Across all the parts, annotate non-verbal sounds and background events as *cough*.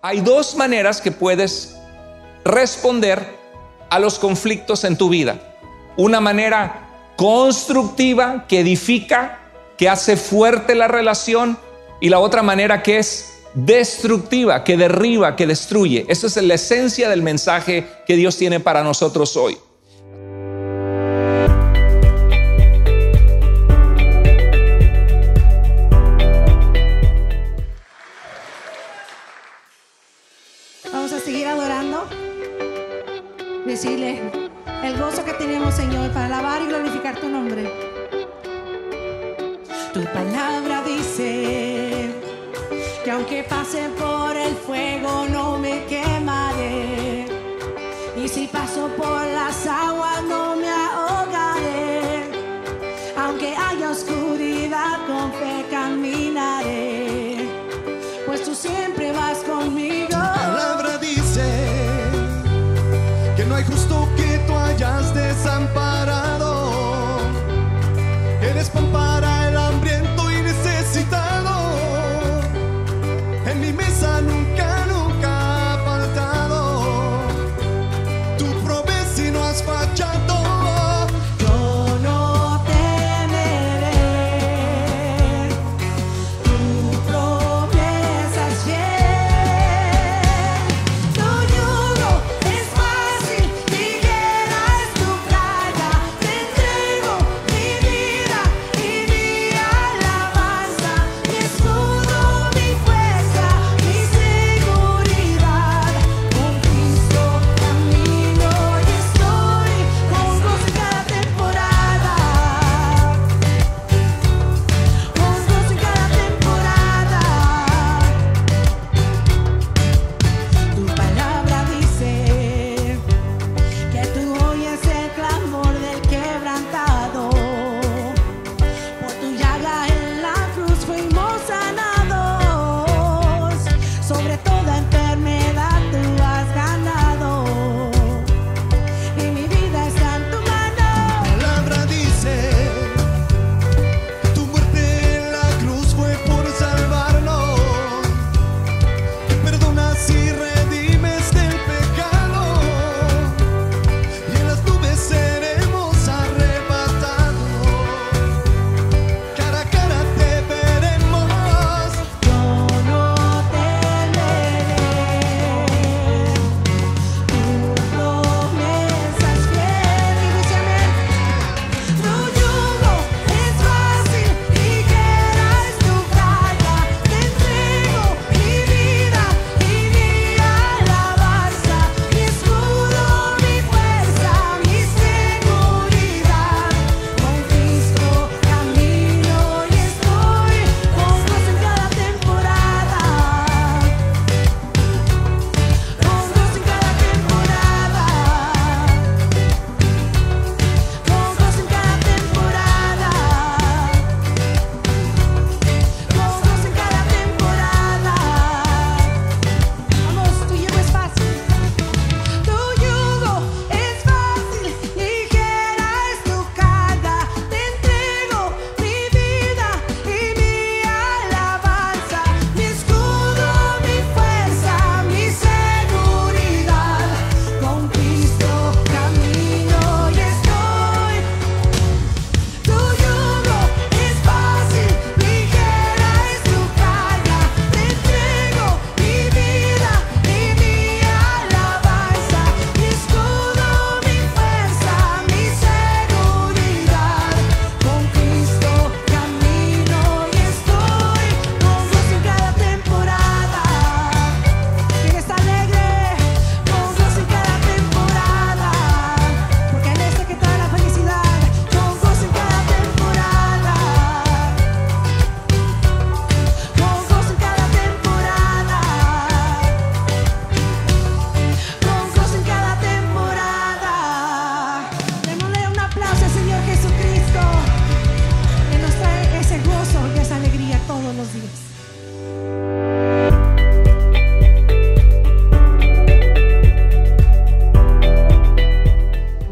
Hay dos maneras que puedes responder a los conflictos en tu vida. Una manera constructiva que edifica, que hace fuerte la relación, y la otra manera que es destructiva, que derriba, que destruye. Esa es la esencia del mensaje que Dios tiene para nosotros hoy. por las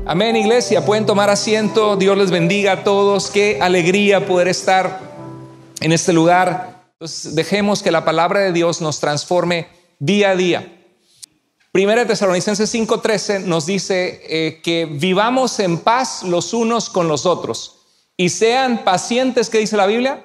Amén, iglesia. Pueden tomar asiento. Dios les bendiga a todos. Qué alegría poder estar en este lugar. Entonces, dejemos que la palabra de Dios nos transforme día a día. Primera de Tesalonicenses 5:13 nos dice eh, que vivamos en paz los unos con los otros y sean pacientes, ¿qué dice la Biblia?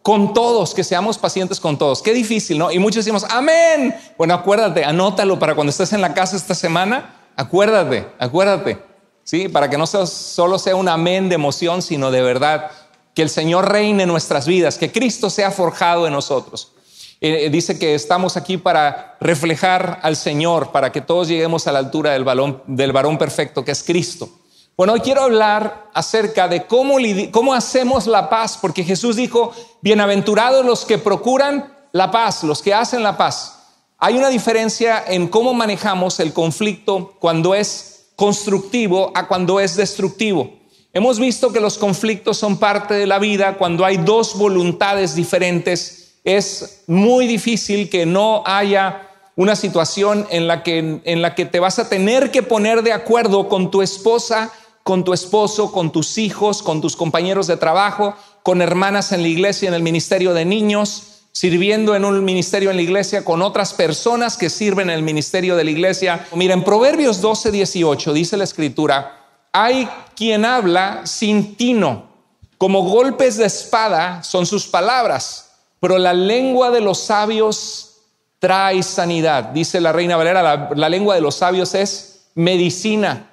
Con todos, que seamos pacientes con todos. Qué difícil, ¿no? Y muchos decimos, amén. Bueno, acuérdate, anótalo para cuando estés en la casa esta semana. Acuérdate, acuérdate. ¿sí? Para que no solo sea un amén de emoción, sino de verdad. Que el Señor reine en nuestras vidas, que Cristo sea forjado en nosotros. Eh, eh, dice que estamos aquí para reflejar al Señor, para que todos lleguemos a la altura del, del varón perfecto, que es Cristo. Bueno, hoy quiero hablar acerca de cómo, cómo hacemos la paz, porque Jesús dijo, bienaventurados los que procuran la paz, los que hacen la paz. Hay una diferencia en cómo manejamos el conflicto cuando es constructivo a cuando es destructivo. Hemos visto que los conflictos son parte de la vida cuando hay dos voluntades diferentes. Es muy difícil que no haya una situación en la que, en la que te vas a tener que poner de acuerdo con tu esposa, con tu esposo, con tus hijos, con tus compañeros de trabajo, con hermanas en la iglesia, en el ministerio de niños, sirviendo en un ministerio en la iglesia con otras personas que sirven en el ministerio de la iglesia. Mira, en Proverbios 12, 18 dice la escritura, hay quien habla sin tino, como golpes de espada son sus palabras, pero la lengua de los sabios trae sanidad. Dice la reina Valera, la, la lengua de los sabios es medicina.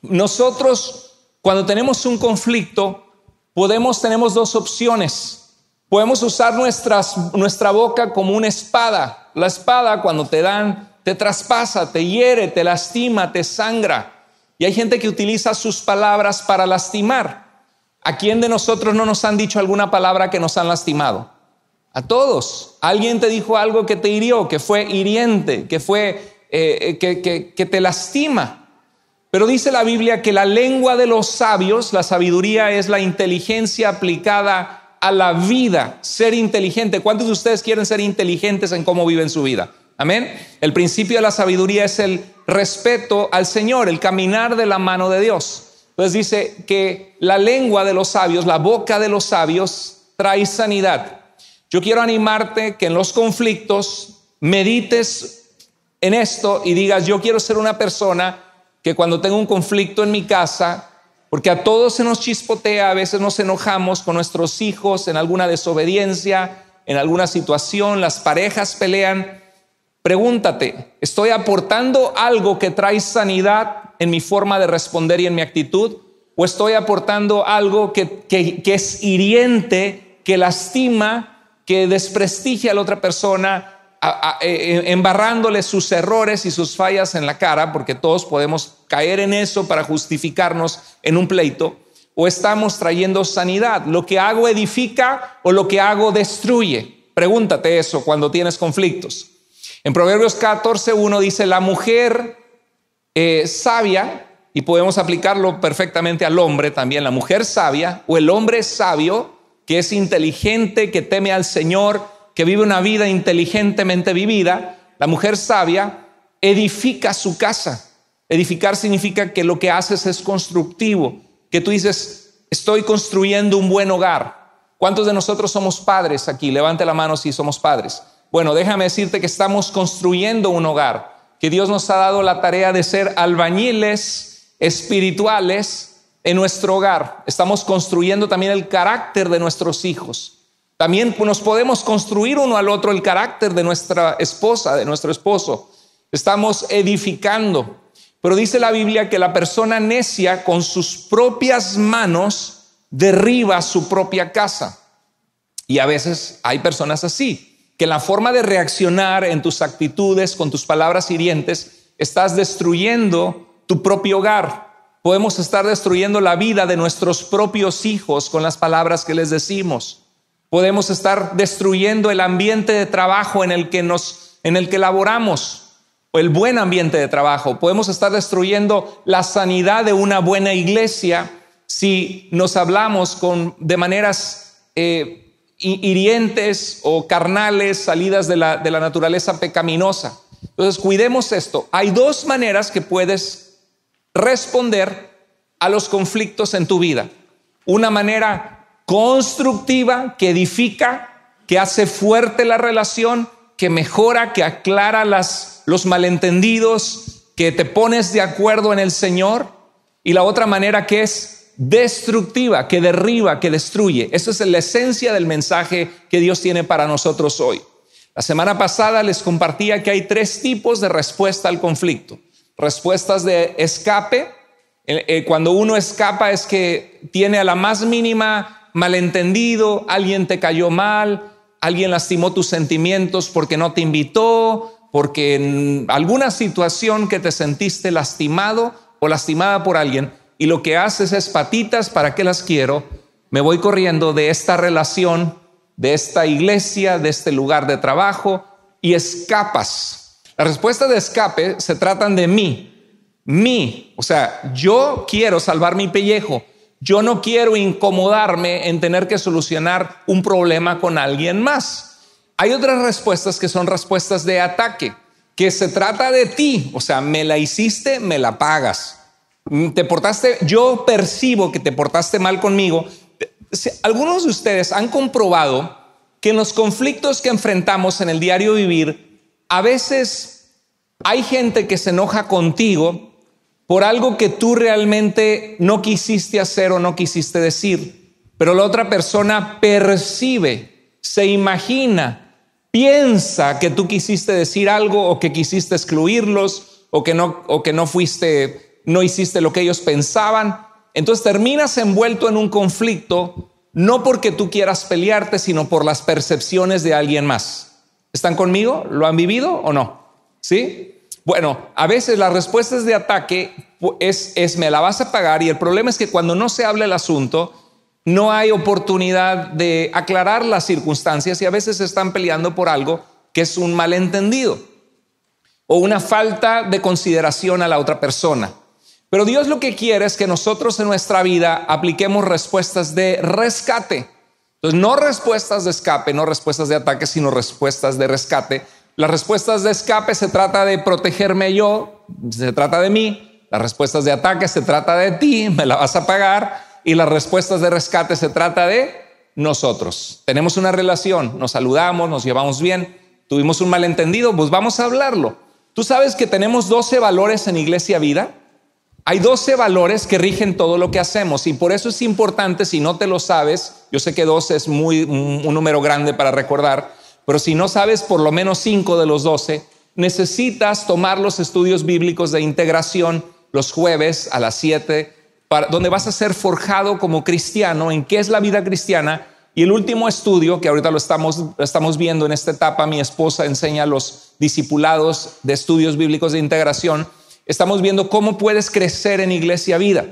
Nosotros, cuando tenemos un conflicto, podemos, tenemos dos opciones Podemos usar nuestras, nuestra boca como una espada. La espada cuando te dan, te traspasa, te hiere, te lastima, te sangra. Y hay gente que utiliza sus palabras para lastimar. ¿A quién de nosotros no nos han dicho alguna palabra que nos han lastimado? A todos. Alguien te dijo algo que te hirió, que fue hiriente, que fue eh, eh, que, que te lastima. Pero dice la Biblia que la lengua de los sabios, la sabiduría es la inteligencia aplicada a la vida, ser inteligente. ¿Cuántos de ustedes quieren ser inteligentes en cómo viven su vida? Amén. El principio de la sabiduría es el respeto al Señor, el caminar de la mano de Dios. Entonces dice que la lengua de los sabios, la boca de los sabios, trae sanidad. Yo quiero animarte que en los conflictos medites en esto y digas, yo quiero ser una persona que cuando tengo un conflicto en mi casa, porque a todos se nos chispotea, a veces nos enojamos con nuestros hijos en alguna desobediencia, en alguna situación, las parejas pelean. Pregúntate, ¿estoy aportando algo que trae sanidad en mi forma de responder y en mi actitud? ¿O estoy aportando algo que, es hiriente, que lastima, que desprestigia a la otra persona, eh, eh, embarrándole sus errores y sus fallas en la cara, porque todos podemos caer en eso para justificarnos en un pleito, o estamos trayendo sanidad. Lo que hago edifica o lo que hago destruye. Pregúntate eso cuando tienes conflictos. En Proverbios 14.1 dice, la mujer eh, sabia, y podemos aplicarlo perfectamente al hombre también, la mujer sabia o el hombre sabio, que es inteligente, que teme al Señor, que vive una vida inteligentemente vivida, la mujer sabia, edifica su casa. Edificar significa que lo que haces es constructivo, que tú dices, estoy construyendo un buen hogar. ¿Cuántos de nosotros somos padres aquí? Levante la mano si somos padres. Bueno, déjame decirte que estamos construyendo un hogar, que Dios nos ha dado la tarea de ser albañiles espirituales en nuestro hogar. Estamos construyendo también el carácter de nuestros hijos. También nos podemos construir uno al otro el carácter de nuestra esposa, de nuestro esposo. Estamos edificando. Pero dice la Biblia que la persona necia con sus propias manos derriba su propia casa. Y a veces hay personas así, que la forma de reaccionar en tus actitudes, con tus palabras hirientes, estás destruyendo tu propio hogar. Podemos estar destruyendo la vida de nuestros propios hijos con las palabras que les decimos. Podemos estar destruyendo el ambiente de trabajo en el que nos en el que laboramos, o el buen ambiente de trabajo. Podemos estar destruyendo la sanidad de una buena iglesia si nos hablamos con, de maneras eh, hirientes o carnales, salidas de la, de la naturaleza pecaminosa. Entonces, cuidemos esto. Hay dos maneras que puedes responder a los conflictos en tu vida. Una manera constructiva, que edifica, que hace fuerte la relación, que mejora, que aclara los malentendidos, que te pones de acuerdo en el Señor. Y la otra manera que es destructiva, que derriba, que destruye. Esa es la esencia del mensaje que Dios tiene para nosotros hoy. La semana pasada les compartía que hay tres tipos de respuesta al conflicto. Respuestas de escape. Eh, eh, cuando uno escapa es que tiene a la más mínima malentendido, alguien te cayó mal, alguien lastimó tus sentimientos porque no te invitó, porque en alguna situación que te sentiste lastimado o lastimada por alguien y lo que haces es patitas, ¿para qué las quiero? Me voy corriendo de esta relación, de esta iglesia, de este lugar de trabajo y escapas. La respuesta de escape se tratan de mí, mí, o sea, yo quiero salvar mi pellejo yo no quiero incomodarme en tener que solucionar un problema con alguien más. Hay otras respuestas que son respuestas de ataque, que se trata de ti, o sea, me la hiciste, me la pagas. Mm, te portaste, yo percibo que te portaste mal conmigo. Algunos de ustedes han comprobado que en los conflictos que enfrentamos en el diario vivir, a veces hay gente que se enoja contigo por algo que tú realmente no quisiste hacer o no quisiste decir, pero la otra persona percibe, se imagina, piensa que tú quisiste decir algo o que quisiste excluirlos o que no, o que no fuiste, no hiciste lo que ellos pensaban. Entonces terminas envuelto en un conflicto, no porque tú quieras pelearte, sino por las percepciones de alguien más. ¿Están conmigo? ¿Lo han vivido o no? ¿Sí? Bueno, a veces las respuestas de ataque es, me la vas a pagar y el problema es que cuando no se habla el asunto, no hay oportunidad de aclarar las circunstancias y a veces se están peleando por algo que es un malentendido o una falta de consideración a la otra persona. Pero Dios lo que quiere es que nosotros en nuestra vida apliquemos respuestas de rescate. Entonces, no respuestas de escape, no respuestas de ataque, sino respuestas de rescate las respuestas de escape se trata de protegerme yo, se trata de mí. Las respuestas de ataque se trata de ti, *laughs* me la vas a pagar. Y las respuestas de rescate se trata de nosotros. Tenemos una relación, nos saludamos, nos llevamos bien, tuvimos un malentendido, pues vamos a hablarlo. Tú sabes que tenemos 12 valores en Iglesia Vida. Hay 12 valores que rigen todo lo que hacemos y por eso es importante, si no te lo sabes, yo sé que 12 es muy, un número grande para recordar, pero si no sabes por lo menos cinco de los doce, necesitas tomar los estudios bíblicos de integración los jueves a las 7, donde vas a ser forjado como cristiano en qué es la vida cristiana. Y el último estudio, que ahorita lo estamos, estamos viendo en esta etapa, mi esposa enseña a los discipulados de estudios bíblicos de integración, estamos viendo cómo puedes crecer en iglesia vida.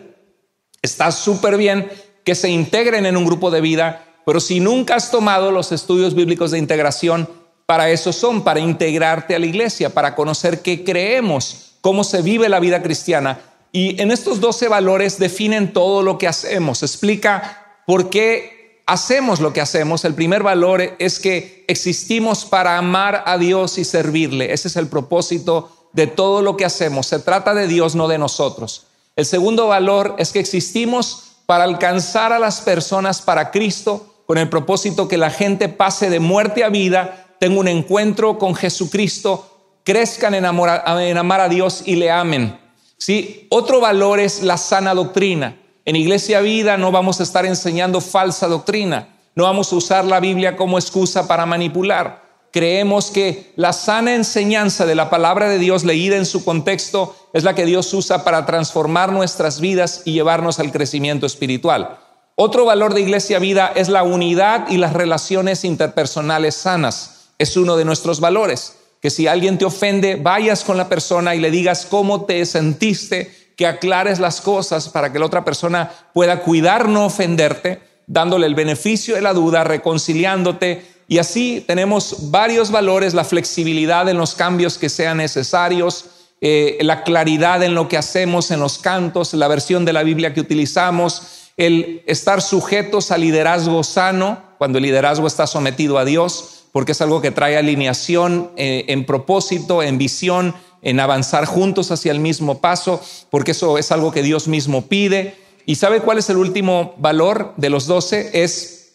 Está súper bien que se integren en un grupo de vida pero si nunca has tomado los estudios bíblicos de integración, para eso son, para integrarte a la iglesia, para conocer qué creemos, cómo se vive la vida cristiana. Y en estos 12 valores definen todo lo que hacemos, explica por qué hacemos lo que hacemos. El primer valor es que existimos para amar a Dios y servirle. Ese es el propósito de todo lo que hacemos. Se trata de Dios, no de nosotros. El segundo valor es que existimos para alcanzar a las personas para Cristo con el propósito que la gente pase de muerte a vida, tenga un encuentro con Jesucristo, crezcan en, amar a Dios y le amen. ¿Sí? Otro valor es la sana doctrina. En Iglesia Vida no vamos a estar enseñando falsa doctrina, no vamos a usar la Biblia como excusa para manipular. Creemos que la sana enseñanza de la palabra de Dios leída en su contexto es la que Dios usa para transformar nuestras vidas y llevarnos al crecimiento espiritual. Otro valor de Iglesia Vida es la unidad y las relaciones interpersonales sanas. Es uno de nuestros valores, que si alguien te ofende, vayas con la persona y le digas cómo te sentiste, que aclares las cosas para que la otra persona pueda cuidar no ofenderte, dándole el beneficio de la duda, reconciliándote. Y así tenemos varios valores, la flexibilidad en los cambios que sean necesarios, eh, la claridad en lo que hacemos en los cantos, la versión de la Biblia que utilizamos, el estar sujetos a liderazgo sano, cuando el liderazgo está sometido a Dios, porque es algo que trae alineación eh, en propósito, en visión, en avanzar juntos hacia el mismo paso, porque eso es algo que Dios mismo pide. ¿Y sabe cuál es el último valor de los doce? Es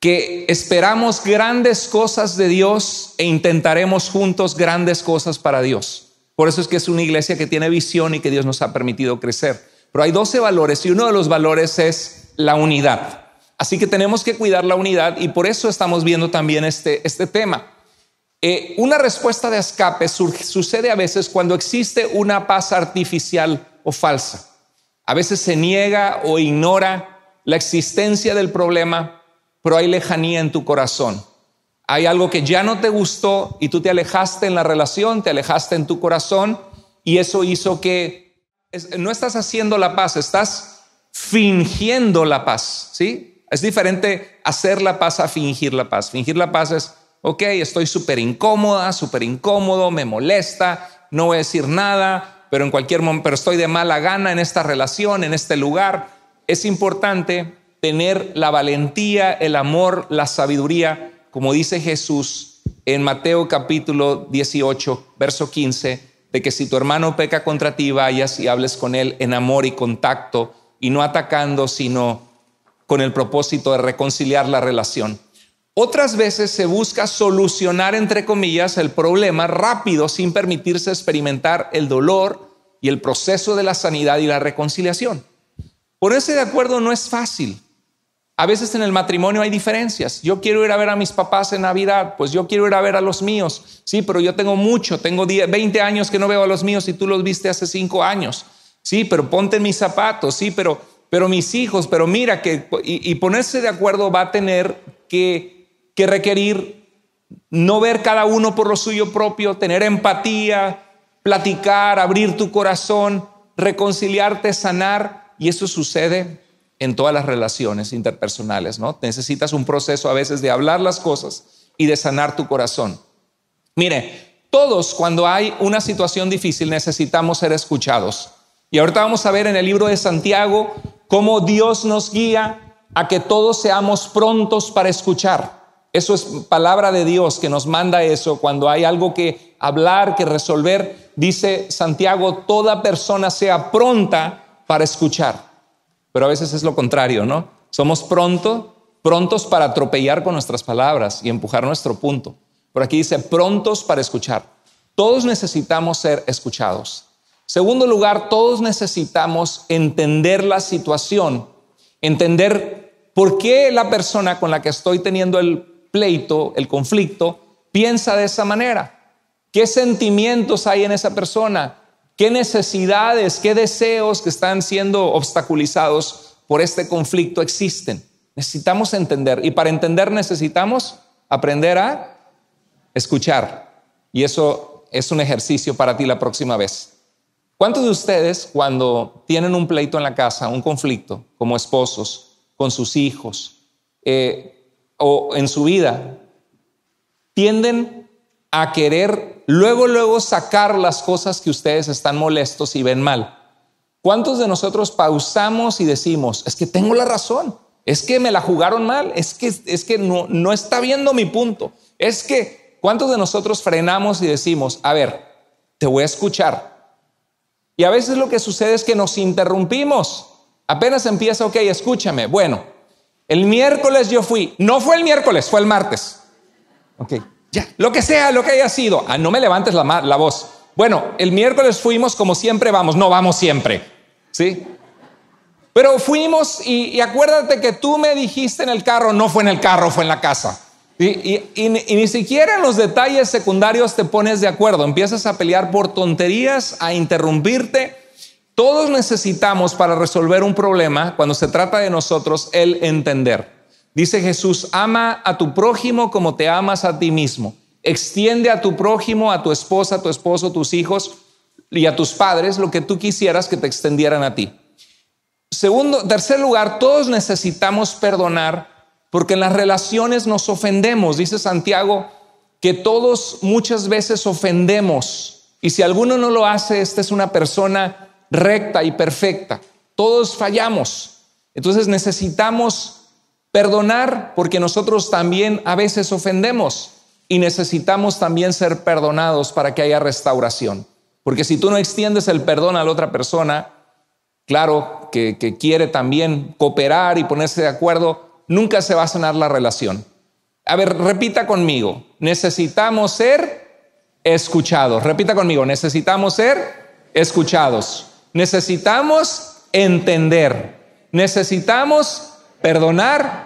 que esperamos grandes cosas de Dios e intentaremos juntos grandes cosas para Dios. Por eso es que es una iglesia que tiene visión y que Dios nos ha permitido crecer. Pero hay 12 valores y uno de los valores es la unidad. Así que tenemos que cuidar la unidad y por eso estamos viendo también este, este tema. Eh, una respuesta de escape sucede a veces cuando existe una paz artificial o falsa. A veces se niega o ignora la existencia del problema, pero hay lejanía en tu corazón. Hay algo que ya no te gustó y tú te alejaste en la relación, te alejaste en tu corazón y eso hizo que no estás haciendo la paz, estás fingiendo la paz, ¿sí? Es diferente hacer la paz a fingir la paz. Fingir la paz es, ok, estoy súper incómoda, súper incómodo, me molesta, no voy a decir nada, pero en cualquier momento, pero estoy de mala gana en esta relación, en este lugar. Es importante tener la valentía, el amor, la sabiduría, como dice Jesús en Mateo capítulo 18, verso 15 de que si tu hermano peca contra ti, vayas y hables con él en amor y contacto, y no atacando, sino con el propósito de reconciliar la relación. Otras veces se busca solucionar, entre comillas, el problema rápido sin permitirse experimentar el dolor y el proceso de la sanidad y la reconciliación. Ponerse de acuerdo no es fácil. A veces en el matrimonio hay diferencias. Yo quiero ir a ver a mis papás en Navidad, pues yo quiero ir a ver a los míos. Sí, pero yo tengo mucho, tengo 10, 20 años que no veo a los míos y tú los viste hace 5 años. Sí, pero ponte mis zapatos, sí, pero, pero mis hijos, pero mira que... Y, ponerse de acuerdo va a tener que requerir no ver cada uno por lo suyo propio, tener empatía, platicar, abrir tu corazón, reconciliarte, sanar. Y eso sucede en todas las relaciones interpersonales, ¿no? Necesitas un proceso a veces de hablar las cosas y de sanar tu corazón. Mire, todos cuando hay una situación difícil necesitamos ser escuchados. Y ahorita vamos a ver en el libro de Santiago cómo Dios nos guía a que todos seamos prontos para escuchar. Eso es palabra de Dios que nos manda eso cuando hay algo que hablar, que resolver. Dice Santiago, toda persona sea pronta para escuchar pero a veces es lo contrario, ¿no? Somos pronto, prontos para atropellar con nuestras palabras y empujar nuestro punto. Por aquí dice, prontos para escuchar. Todos necesitamos ser escuchados. Segundo lugar, todos necesitamos entender la situación, entender por qué la persona con la que estoy teniendo el pleito, el conflicto, piensa de esa manera. ¿Qué sentimientos hay en esa persona? qué necesidades, qué deseos que están siendo obstaculizados por este conflicto existen. Necesitamos entender y para entender necesitamos aprender a escuchar. Y eso es un ejercicio para ti la próxima vez. ¿Cuántos de ustedes cuando tienen un pleito en la casa, un conflicto como esposos, con sus hijos eh, o en su vida, tienden a querer luego, luego sacar las cosas que ustedes están molestos y ven mal. ¿Cuántos de nosotros pausamos y decimos, es que tengo la razón, es que me la jugaron mal, es que, es que no, no está viendo mi punto? Es que, ¿cuántos de nosotros frenamos y decimos, a ver, te voy a escuchar? Y a veces lo que sucede es que nos interrumpimos. Apenas empieza, ok, escúchame. Bueno, el miércoles yo fui. No fue el miércoles, fue el martes. Ok, lo que sea, lo que haya sido. Ah, no me levantes la, voz. Bueno, el miércoles fuimos como siempre vamos. No vamos siempre. ¿Sí? Pero fuimos y, acuérdate que tú me dijiste en el carro, no fue en el carro, fue en la casa. Y, y, ni siquiera en los detalles secundarios te pones de acuerdo, empiezas a pelear por tonterías, a interrumpirte. Todos necesitamos para resolver un problema, cuando se trata de nosotros, el entender. Dice Jesús, ama a tu prójimo como te amas a ti mismo. Extiende a tu prójimo, a tu esposa, a tu esposo, tus hijos y a tus padres lo que tú quisieras que te extendieran a ti. Segundo, tercer lugar, todos necesitamos perdonar porque en las relaciones nos ofendemos. Dice Santiago que todos muchas veces ofendemos y si alguno no lo hace, esta es una persona recta y perfecta. Todos fallamos. Entonces necesitamos Perdonar porque nosotros también a veces ofendemos y necesitamos también ser perdonados para que haya restauración. Porque si tú no extiendes el perdón a la otra persona, claro, que, quiere también cooperar y ponerse de acuerdo, nunca se va a sanar la relación. A ver, repita conmigo, necesitamos ser escuchados. Repita conmigo, necesitamos ser escuchados. Necesitamos entender. Necesitamos perdonar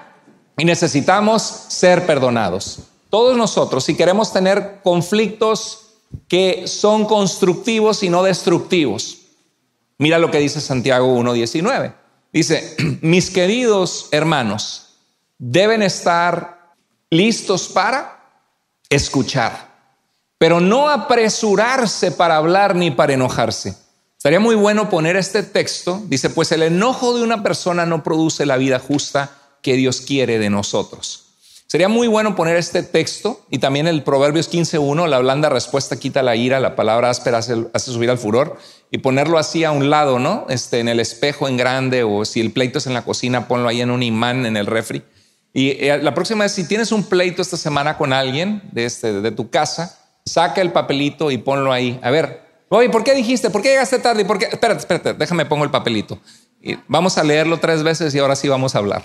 y necesitamos ser perdonados. Todos nosotros, si queremos tener conflictos que son constructivos y no destructivos, mira lo que dice Santiago 1.19. Dice, *clears throat* mis queridos hermanos, deben estar listos para escuchar, pero no apresurarse para hablar ni para enojarse. Estaría muy bueno poner este texto. Dice, pues el enojo de una persona no produce la vida justa que Dios quiere de nosotros. Sería muy bueno poner este texto y también el Proverbios 15.1, la blanda respuesta quita la ira, la palabra áspera hace, subir al furor, y ponerlo así a un lado, ¿no? Este, en el espejo en grande o si el pleito es en la cocina, ponlo ahí en un imán en el refri. Y eh, la próxima vez, si tienes un pleito esta semana con alguien de, este, de tu casa, saca el papelito y ponlo ahí. A ver, ¿por qué dijiste? ¿Por qué llegaste tarde? ¿Por qué? Espérate, espérate, déjame pongo el papelito vamos a leerlo tres veces y ahora sí vamos a hablar.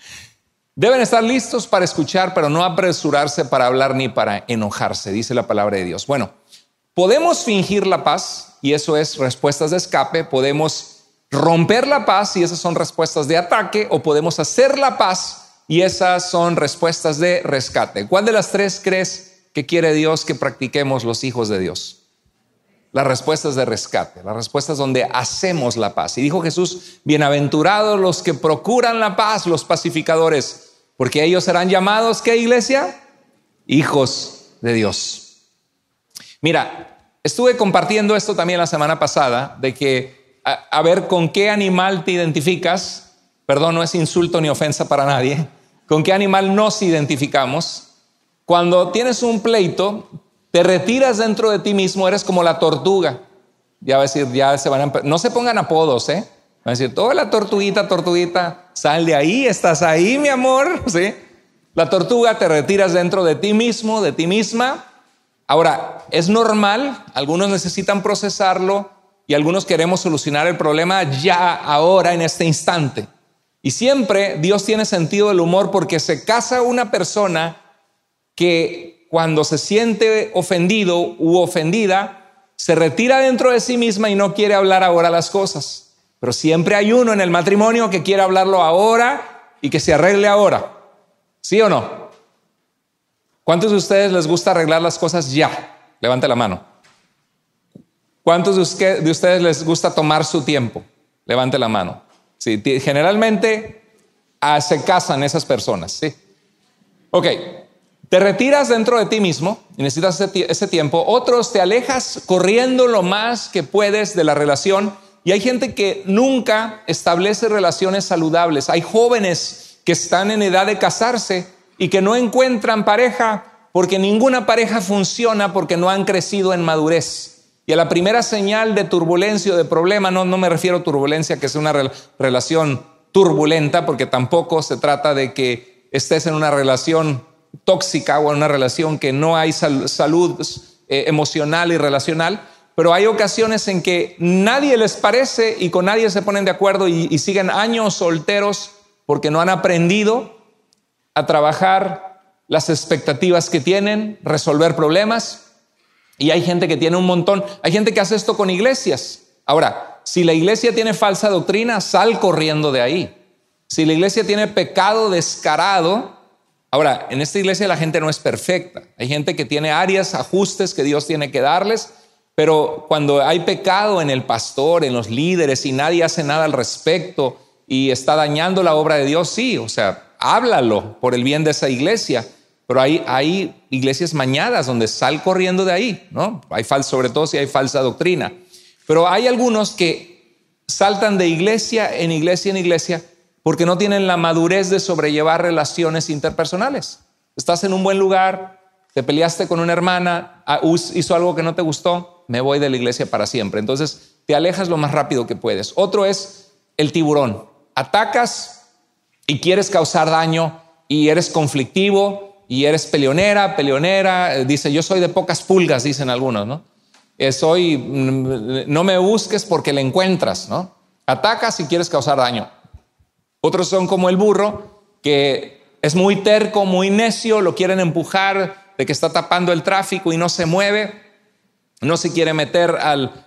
*laughs* Deben estar listos para escuchar, pero no apresurarse para hablar ni para enojarse, dice la palabra de Dios. Bueno, podemos fingir la paz y eso es respuestas de escape, podemos romper la paz y esas son respuestas de ataque o podemos hacer la paz y esas son respuestas de rescate. ¿Cuál de las tres crees que quiere Dios que practiquemos los hijos de Dios? las respuestas de rescate, las respuestas donde hacemos la paz. Y dijo Jesús, bienaventurados los que procuran la paz, los pacificadores, porque ellos serán llamados, ¿qué iglesia? Hijos de Dios. Mira, estuve compartiendo esto también la semana pasada, de que a, ver con qué animal te identificas, perdón, no es insulto ni ofensa para nadie, con qué animal nos identificamos. Cuando tienes un pleito, te retiras dentro de ti mismo, eres como la tortuga. Ya va a decir, ya se van a... No se pongan apodos, ¿eh? Va a decir, toda la tortuguita, tortuguita, sal de ahí, estás ahí, mi amor, *laughs* ¿sí? La tortuga te retiras dentro de ti mismo, de ti misma. Ahora, es normal, algunos necesitan procesarlo y algunos queremos solucionar el problema ya, ahora, en este instante. Y siempre Dios tiene sentido del humor porque se casa una persona que cuando se siente ofendido u ofendida, se retira dentro de sí misma y no quiere hablar ahora las cosas. Pero siempre hay uno en el matrimonio que quiere hablarlo ahora y que se arregle ahora. ¿Sí o no? ¿Cuántos de ustedes les gusta arreglar las cosas ya? Levante la mano. ¿Cuántos de ustedes les gusta tomar su tiempo? Levante la mano. generalmente ah, se casan esas personas, ¿sí? Ok, te retiras dentro de ti mismo y necesitas ese tiempo. Otros te alejas corriendo lo más que puedes de la relación. Y hay gente que nunca establece relaciones saludables. Hay jóvenes que están en edad de casarse y que no encuentran pareja porque ninguna pareja funciona porque no han crecido en madurez. Y a la primera señal de turbulencia o de problema, no, no me refiero a turbulencia que es una relación turbulenta, porque tampoco se trata de que estés en una relación tóxica o en una relación que no hay salud eh, emocional y relacional, pero hay ocasiones en que nadie les parece y con nadie se ponen de acuerdo y siguen años solteros porque no han aprendido a trabajar las expectativas que tienen, resolver problemas. Y hay gente que tiene un montón, hay gente que hace esto con iglesias. Ahora, si la iglesia tiene falsa doctrina, sal corriendo de ahí. Si la iglesia tiene pecado descarado, Ahora, en esta iglesia la gente no es perfecta. Hay gente que tiene áreas, ajustes que Dios tiene que darles, pero cuando hay pecado en el pastor, en los líderes y nadie hace nada al respecto y está dañando la obra de Dios, sí, o sea, háblalo por el bien de esa iglesia. Pero hay, hay iglesias mañadas donde sal corriendo de ahí, ¿no? Hay falso, sobre todo si hay falsa doctrina. Pero hay algunos que saltan de iglesia en iglesia en iglesia porque no tienen la madurez de sobrellevar relaciones interpersonales. Estás en un buen lugar, te peleaste con una hermana, ah, hizo algo que no te gustó, me voy de la iglesia para siempre. Entonces, te alejas lo más rápido que puedes. Otro es el tiburón. Atacas y quieres causar daño y eres conflictivo y eres peleonera, peleonera. Eh, dice, yo soy de pocas pulgas, dicen algunos, ¿no? Eh, soy, mm, no me busques porque le encuentras, ¿no? Atacas y quieres causar daño. Otros son como el burro, que es muy terco, muy necio, lo quieren empujar de que está tapando el tráfico y no se mueve, no se quiere meter al,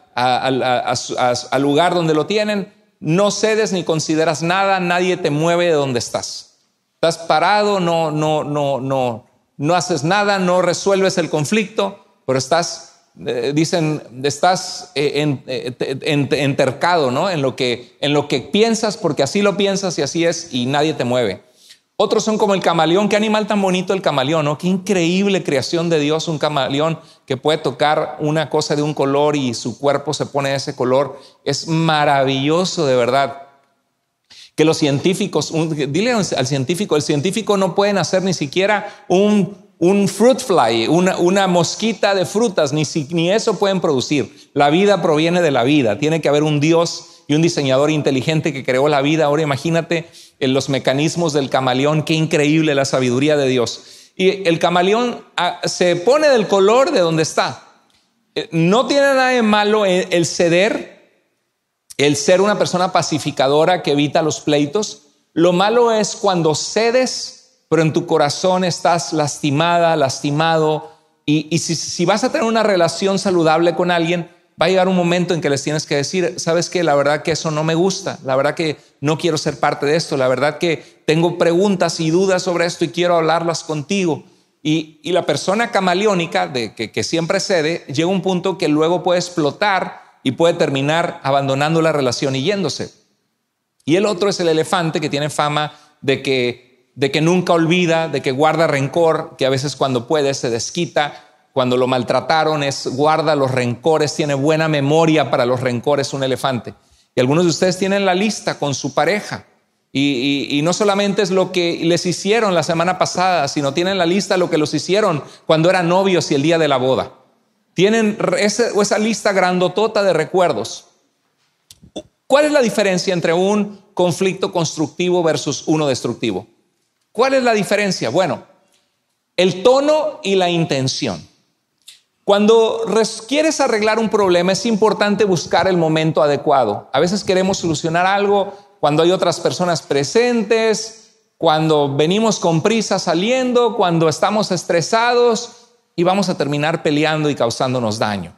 lugar donde lo tienen, no cedes ni consideras nada, nadie te mueve de donde estás. Estás parado, no, no, no, no, no haces nada, no resuelves el conflicto, pero estás eh, dicen, estás eh, eh, entercado, ¿no? En lo, que, en lo que piensas, porque así lo piensas y así es, y nadie te mueve. Otros son como el camaleón. Qué animal tan bonito el camaleón, Qué increíble creación de Dios, un camaleón que puede tocar una cosa de un color y su cuerpo se pone de ese color. Es maravilloso, de verdad. Que los científicos, dile al científico, el científico no pueden hacer ni siquiera un un fruit fly, una, mosquita de frutas, ni, ni eso pueden producir. La vida proviene de la vida, tiene que haber un Dios y un diseñador inteligente que creó la vida. Ahora imagínate en los mecanismos del camaleón, qué increíble la sabiduría de Dios. Y el camaleón ah, se pone del color de donde está. Eh, no tiene nada de malo el ceder, el ser una persona pacificadora que evita los pleitos. Lo malo es cuando cedes pero en tu corazón estás lastimada, lastimado, y, si, vas a tener una relación saludable con alguien, va a llegar un momento en que les tienes que decir, sabes que la verdad que eso no me gusta, la verdad que no quiero ser parte de esto, la verdad que tengo preguntas y dudas sobre esto y quiero hablarlas contigo. Y, la persona camaleónica de, que, que siempre cede llega a un punto que luego puede explotar y puede terminar abandonando la relación y yéndose. Y el otro es el elefante que tiene fama de que de que nunca olvida, de que guarda rencor, que a veces cuando puede se desquita, cuando lo maltrataron es guarda los rencores, tiene buena memoria para los rencores un elefante. Y algunos de ustedes tienen la lista con su pareja. Y, no solamente es lo que les hicieron la semana pasada, sino tienen la lista lo que los hicieron cuando eran novios y el día de la boda. Tienen esa lista grandotota de recuerdos. ¿Cuál es la diferencia entre un conflicto constructivo versus uno destructivo? ¿Cuál es la diferencia? Bueno, el tono y la intención. Cuando quieres arreglar un problema es importante buscar el momento adecuado. A veces queremos solucionar algo cuando hay otras personas presentes, cuando venimos con prisa saliendo, cuando estamos estresados y vamos a terminar peleando y causándonos daño.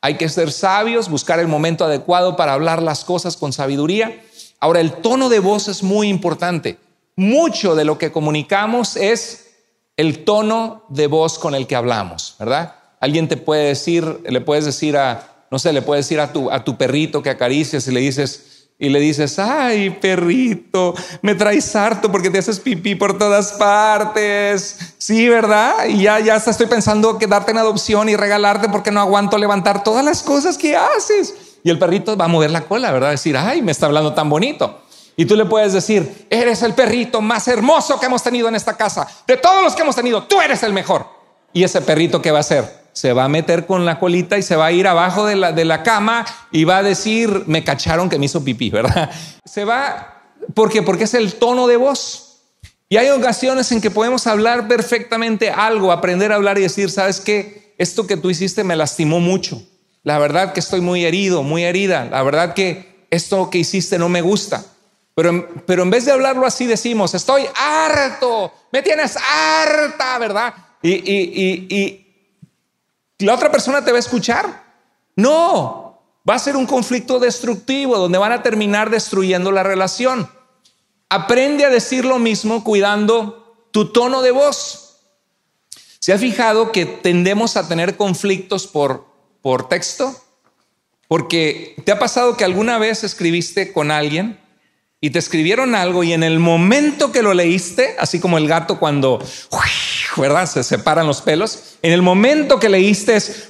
Hay que ser sabios, buscar el momento adecuado para hablar las cosas con sabiduría. Ahora, el tono de voz es muy importante mucho de lo que comunicamos es el tono de voz con el que hablamos, ¿verdad? Alguien te puede decir, le puedes decir a, no sé, le puedes decir a tu, a tu perrito que acaricias y le dices, y le dices, ay, perrito, me traes harto porque te haces pipí por todas partes. Sí, ¿verdad? Y ya, ya hasta estoy pensando que darte en adopción y regalarte porque no aguanto levantar todas las cosas que haces. Y el perrito va a mover la cola, ¿verdad? Decir, ay, me está hablando tan bonito. Y tú le puedes decir, eres el perrito más hermoso que hemos tenido en esta casa. De todos los que hemos tenido, tú eres el mejor. Y ese perrito, ¿qué va a hacer? Se va a meter con la colita y se va a ir abajo de la, de la cama y va a decir, me cacharon que me hizo pipí, ¿verdad? *laughs* Se va, ¿por qué? Porque es el tono de voz. Y hay ocasiones en que podemos hablar perfectamente algo, aprender a hablar y decir, ¿sabes qué? Esto que tú hiciste me lastimó mucho. La verdad que estoy muy herido, muy herida. La verdad que esto que hiciste no me gusta. Pero, en vez de hablarlo así decimos, estoy harto, me tienes harta, ¿verdad? Y, la otra persona te va a escuchar. No, va a ser un conflicto destructivo donde van a terminar destruyendo la relación. Aprende a decir lo mismo cuidando tu tono de voz. ¿Se ha fijado que tendemos a tener conflictos por, por texto? Porque te ha pasado que alguna vez escribiste con alguien y te escribieron algo y en el momento que lo leíste, así como el gato cuando, ¿verdad? Se separan los pelos, en el momento que leíste es,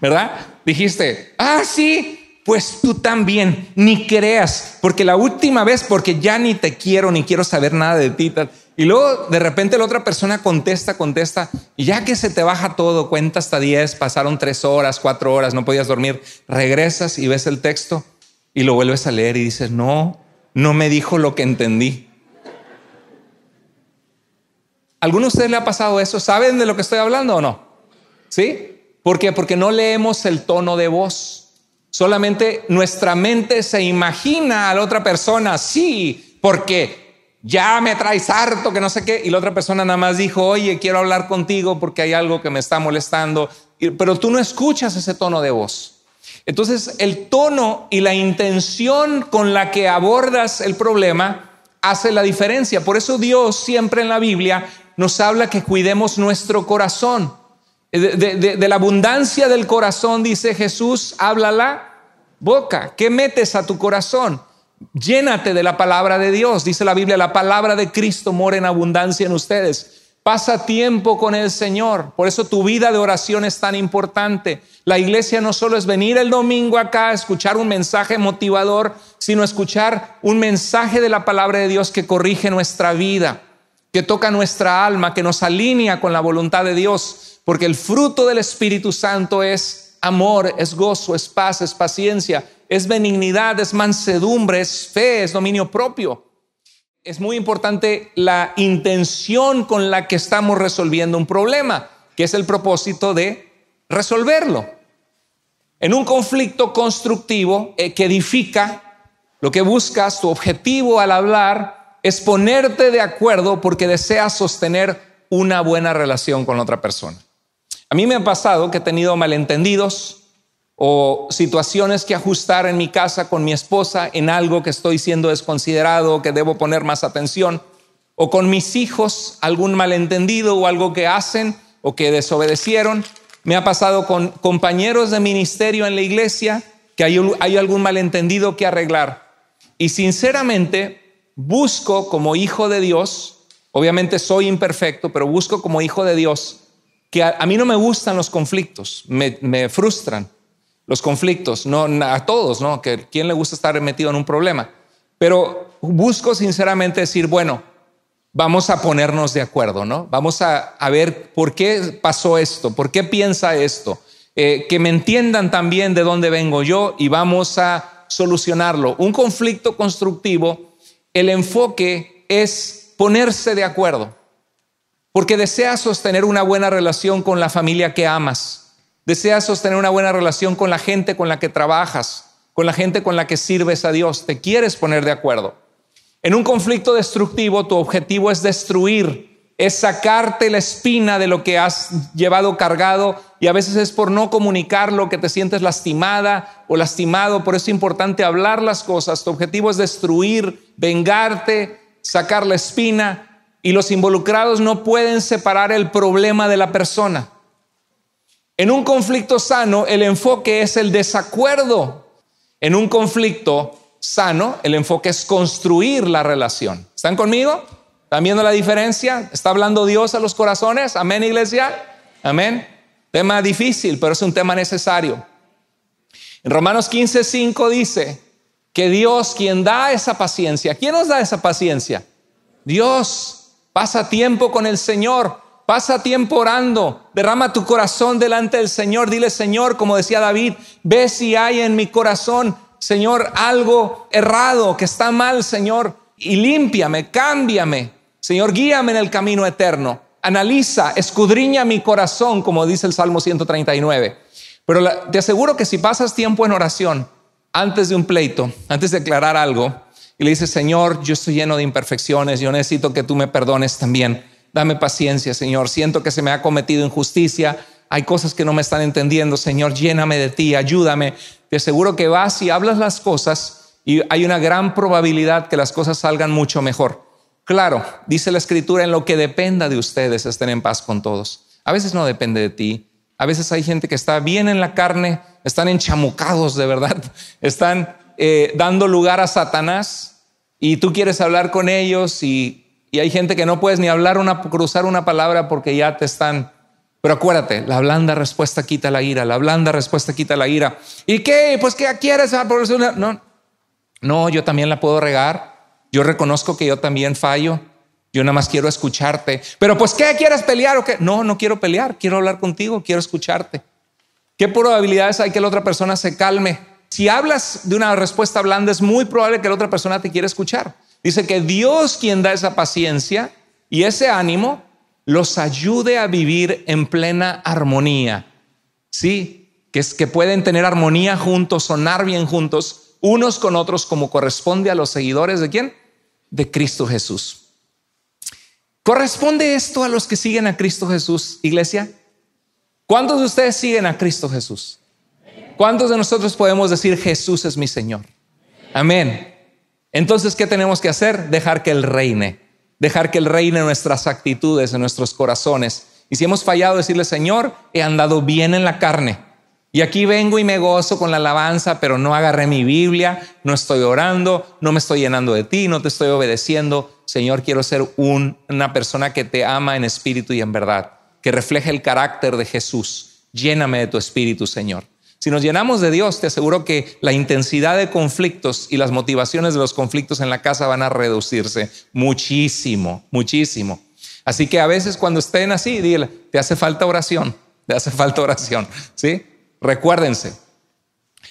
¿verdad? Dijiste, ah, sí, pues tú también, ni creas, porque la última vez, porque ya ni te quiero, ni quiero saber nada de ti. Y luego de repente la otra persona contesta, contesta, y ya que se te baja todo, cuenta hasta 10, pasaron 3 horas, 4 horas, no podías dormir, regresas y ves el texto y lo vuelves a leer y dices, no, no me dijo lo que entendí. ¿Alguno de ustedes le ha pasado eso? ¿Saben de lo que estoy hablando o no? ¿Sí? ¿Por qué? Porque no leemos el tono de voz. Solamente nuestra mente se imagina a la otra persona, sí, porque ya me traes harto, que no sé qué. Y la otra persona nada más dijo, oye, quiero hablar contigo porque hay algo que me está molestando. Pero tú no escuchas ese tono de voz. Entonces, el tono y la intención con la que abordas el problema hace la diferencia. Por eso Dios siempre en la Biblia nos habla que cuidemos nuestro corazón. De, la abundancia del corazón, dice Jesús, habla la boca. ¿Qué metes a tu corazón? Llénate de la palabra de Dios. Dice la Biblia, la palabra de Cristo mora en abundancia en ustedes. Pasa tiempo con el Señor. Por eso tu vida de oración es tan importante. La iglesia no solo es venir el domingo acá a escuchar un mensaje motivador, sino escuchar un mensaje de la palabra de Dios que corrige nuestra vida, que toca nuestra alma, que nos alinea con la voluntad de Dios. Porque el fruto del Espíritu Santo es amor, es gozo, es paz, es paciencia, es benignidad, es mansedumbre, es fe, es dominio propio es muy importante la intención con la que estamos resolviendo un problema, que es el propósito de resolverlo. En un conflicto constructivo eh, que edifica, lo que buscas, tu objetivo al hablar, es ponerte de acuerdo porque deseas sostener una buena relación con otra persona. A mí me ha pasado que he tenido malentendidos, o situaciones que ajustar en mi casa con mi esposa en algo que estoy siendo desconsiderado, que debo poner más atención, o con mis hijos, algún malentendido o algo que hacen o que desobedecieron. Me ha pasado con compañeros de ministerio en la iglesia que hay, hay algún malentendido que arreglar. Y sinceramente, busco como hijo de Dios, obviamente soy imperfecto, pero busco como hijo de Dios, que a, mí no me gustan los conflictos, me frustran los conflictos, no a todos, ¿no? Que quién le gusta estar metido en un problema. Pero busco sinceramente decir, bueno, vamos a ponernos de acuerdo, ¿no? Vamos a, ver por qué pasó esto, por qué piensa esto, eh, que me entiendan también de dónde vengo yo y vamos a solucionarlo. Un conflicto constructivo, el enfoque es ponerse de acuerdo, porque deseas sostener una buena relación con la familia que amas Deseas sostener una buena relación con la gente con la que trabajas, con la gente con la que sirves a Dios. Te quieres poner de acuerdo. En un conflicto destructivo, tu objetivo es destruir, es sacarte la espina de lo que has llevado cargado y a veces es por no comunicarlo que te sientes lastimada o lastimado. Por eso es importante hablar las cosas. Tu objetivo es destruir, vengarte, sacar la espina y los involucrados no pueden separar el problema de la persona. En un conflicto sano, el enfoque es el desacuerdo. En un conflicto sano, el enfoque es construir la relación. ¿Están conmigo? ¿Están viendo la diferencia? ¿Está hablando Dios a los corazones? Amén, iglesia. Amén. Tema difícil, pero es un tema necesario. En Romanos 15:5 dice que Dios, quien da esa paciencia, ¿quién nos da esa paciencia? Dios pasa tiempo con el Señor Pasa tiempo orando, derrama tu corazón delante del Señor. Dile, Señor, como decía David, ve si hay en mi corazón, Señor, algo errado, que está mal, Señor, y límpiame, cámbiame. Señor, guíame en el camino eterno. Analiza, escudriña mi corazón, como dice el Salmo 139. Pero te aseguro que si pasas tiempo en oración, antes de un pleito, antes de aclarar algo, y le dices, Señor, yo estoy lleno de imperfecciones, yo necesito que tú me perdones también Dame paciencia, Señor. Siento que se me ha cometido injusticia. Hay cosas que no me están entendiendo, Señor. Lléname de ti, ayúdame. Te aseguro que vas y hablas las cosas y hay una gran probabilidad que las cosas salgan mucho mejor. Claro, dice la escritura, en lo que dependa de ustedes estén en paz con todos. A veces no depende de ti. A veces hay gente que está bien en la carne, están enchamucados de verdad, *laughs* están eh, dando lugar a Satanás y tú quieres hablar con ellos y y hay gente que no puedes ni hablar una, cruzar una palabra porque ya te están. Pero acuérdate, la blanda respuesta quita la ira, la blanda respuesta quita la ira. ¿Y qué? Pues qué quieres, ah, no. No, yo también la puedo regar. Yo reconozco que yo también fallo. Yo nada más quiero escucharte. Pero pues qué quieres pelear o qué? No, no quiero pelear, quiero hablar contigo, quiero escucharte. ¿Qué probabilidades hay que la otra persona se calme? Si hablas de una respuesta blanda, es muy probable que la otra persona te quiera escuchar. Dice que Dios quien da esa paciencia y ese ánimo los ayude a vivir en plena armonía. Sí, que es que pueden tener armonía juntos, sonar bien juntos, unos con otros como corresponde a los seguidores de quién? De Cristo Jesús. ¿Corresponde esto a los que siguen a Cristo Jesús, iglesia? ¿Cuántos de ustedes siguen a Cristo Jesús? ¿Cuántos de nosotros podemos decir Jesús es mi Señor? Amén. Entonces, ¿qué tenemos que hacer? Dejar que Él reine, dejar que Él reine en nuestras actitudes, en nuestros corazones. Y si hemos fallado, decirle, Señor, he andado bien en la carne. Y aquí vengo y me gozo con la alabanza, pero no agarré mi Biblia, no estoy orando, no me estoy llenando de ti, no te estoy obedeciendo. Señor, quiero ser una persona que te ama en espíritu y en verdad, que refleje el carácter de Jesús. Lléname de tu espíritu, Señor. Si nos llenamos de Dios, te aseguro que la intensidad de conflictos y las motivaciones de los conflictos en la casa van a reducirse muchísimo, muchísimo. Así que a veces cuando estén así, dile, te hace falta oración, te hace falta oración, ¿sí? Recuérdense.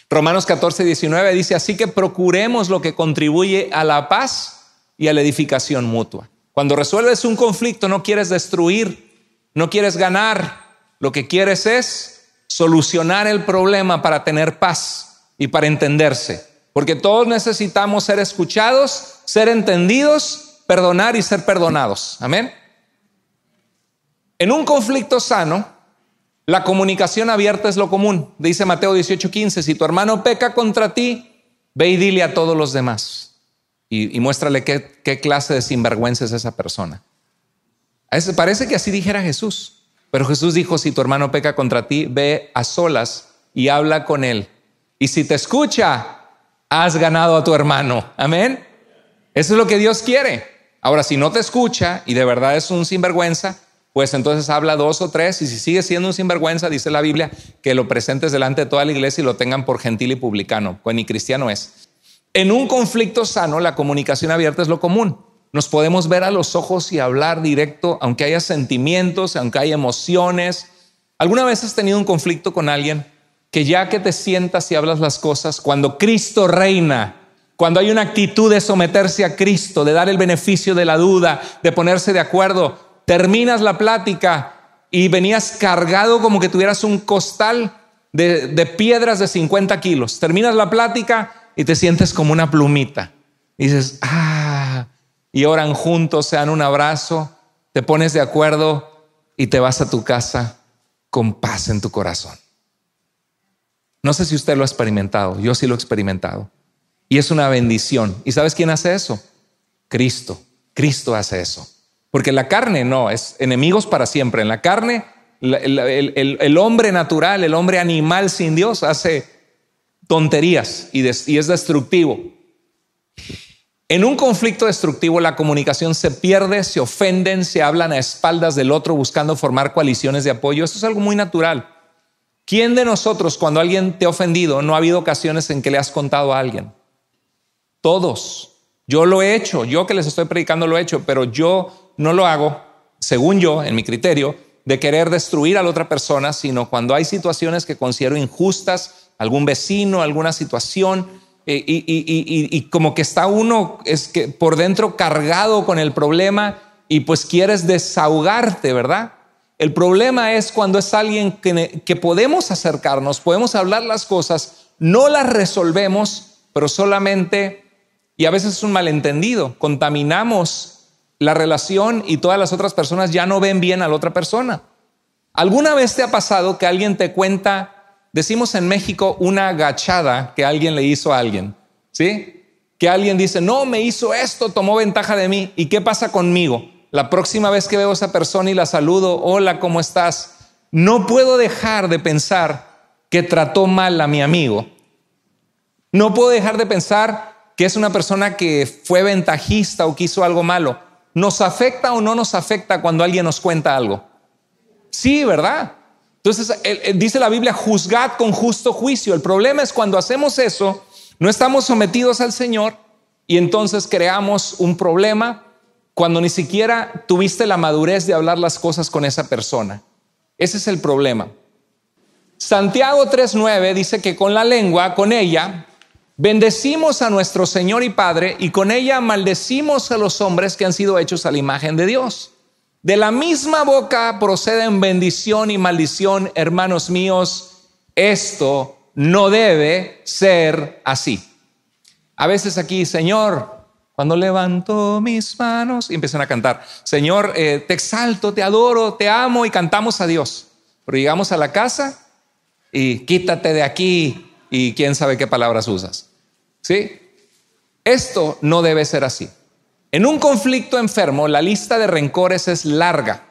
Romanos 14, 19 dice, así que procuremos lo que contribuye a la paz y a la edificación mutua. Cuando resuelves un conflicto no quieres destruir, no quieres ganar, lo que quieres es solucionar el problema para tener paz y para entenderse. Porque todos necesitamos ser escuchados, ser entendidos, perdonar y ser perdonados. Amén. En un conflicto sano, la comunicación abierta es lo común. Dice Mateo 18:15, si tu hermano peca contra ti, ve y dile a todos los demás y, muéstrale qué, clase de sinvergüenza es esa persona. parece que así dijera Jesús. Pero Jesús dijo, si tu hermano peca contra ti, ve a solas y habla con él. Y si te escucha, has ganado a tu hermano. Amén. Eso es lo que Dios quiere. Ahora, si no te escucha y de verdad es un sinvergüenza, pues entonces habla dos o tres y si sigue siendo un sinvergüenza, dice la Biblia, que lo presentes delante de toda la iglesia y lo tengan por gentil y publicano, pues ni cristiano es. En un conflicto sano, la comunicación abierta es lo común. Nos podemos ver a los ojos y hablar directo, aunque haya sentimientos, aunque haya emociones. ¿Alguna vez has tenido un conflicto con alguien que ya que te sientas y hablas las cosas, cuando Cristo reina, cuando hay una actitud de someterse a Cristo, de dar el beneficio de la duda, de ponerse de acuerdo, terminas la plática y venías cargado como que tuvieras un costal de, piedras de 50 kilos. Terminas la plática y te sientes como una plumita. Y dices, ah, y oran juntos, se dan un abrazo, te pones de acuerdo y te vas a tu casa con paz en tu corazón. No sé si usted lo ha experimentado, yo sí lo he experimentado. Y es una bendición. ¿Y sabes quién hace eso? Cristo. Cristo hace eso. Porque la carne no, es enemigos para siempre. En la carne, el, hombre natural, el hombre animal sin Dios hace tonterías y es destructivo. En un conflicto destructivo la comunicación se pierde, se ofenden, se hablan a espaldas del otro buscando formar coaliciones de apoyo. Eso es algo muy natural. ¿Quién de nosotros cuando alguien te ha ofendido no ha habido ocasiones en que le has contado a alguien? Todos. Yo lo he hecho, yo que les estoy predicando lo he hecho, pero yo no lo hago, según yo, en mi criterio, de querer destruir a la otra persona, sino cuando hay situaciones que considero injustas, algún vecino, alguna situación, eh, y, como que está uno es que por dentro cargado con el problema y pues quieres desahogarte, ¿verdad? El problema es cuando es alguien que podemos acercarnos, podemos hablar las cosas, no las resolvemos, pero solamente, y a veces es un malentendido, contaminamos la relación y todas las otras personas ya no ven bien a la otra persona. ¿Alguna vez te ha pasado que alguien te cuenta decimos en México una agachada que alguien le hizo a alguien, ¿sí? Que alguien dice, no, me hizo esto, tomó ventaja de mí. ¿Y qué pasa conmigo? La próxima vez que veo a esa persona y la saludo, hola, ¿cómo estás? No puedo dejar de pensar que trató mal a mi amigo. No puedo dejar de pensar que es una persona que fue ventajista o que hizo algo malo. ¿Nos afecta o no nos afecta cuando alguien nos cuenta algo? Sí, ¿verdad? Entonces, dice la Biblia, juzgad con justo juicio. El problema es cuando hacemos eso, no estamos sometidos al Señor y entonces creamos un problema cuando ni siquiera tuviste la madurez de hablar las cosas con esa persona. Ese es el problema. Santiago 3.9 dice que con la lengua, con ella, bendecimos a nuestro Señor y Padre y con ella maldecimos a los hombres que han sido hechos a la imagen de Dios. De la misma boca proceden bendición y maldición, hermanos míos. Esto no debe ser así. A veces aquí, Señor, cuando levanto mis manos y empiezan a cantar, Señor, eh, te exalto, te adoro, te amo y cantamos a Dios. Pero llegamos a la casa y quítate de aquí y quién sabe qué palabras usas. ¿Sí? Esto no debe ser así. En un conflicto enfermo, la lista de rencores es larga.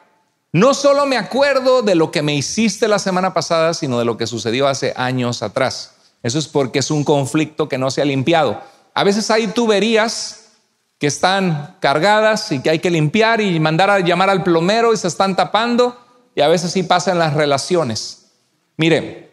No solo me acuerdo de lo que me hiciste la semana pasada, sino de lo que sucedió hace años atrás. Eso es porque es un conflicto que no se ha limpiado. A veces hay tuberías que están cargadas y que hay que limpiar y mandar a llamar al plomero y se están tapando y a veces sí pasan las relaciones. Mire,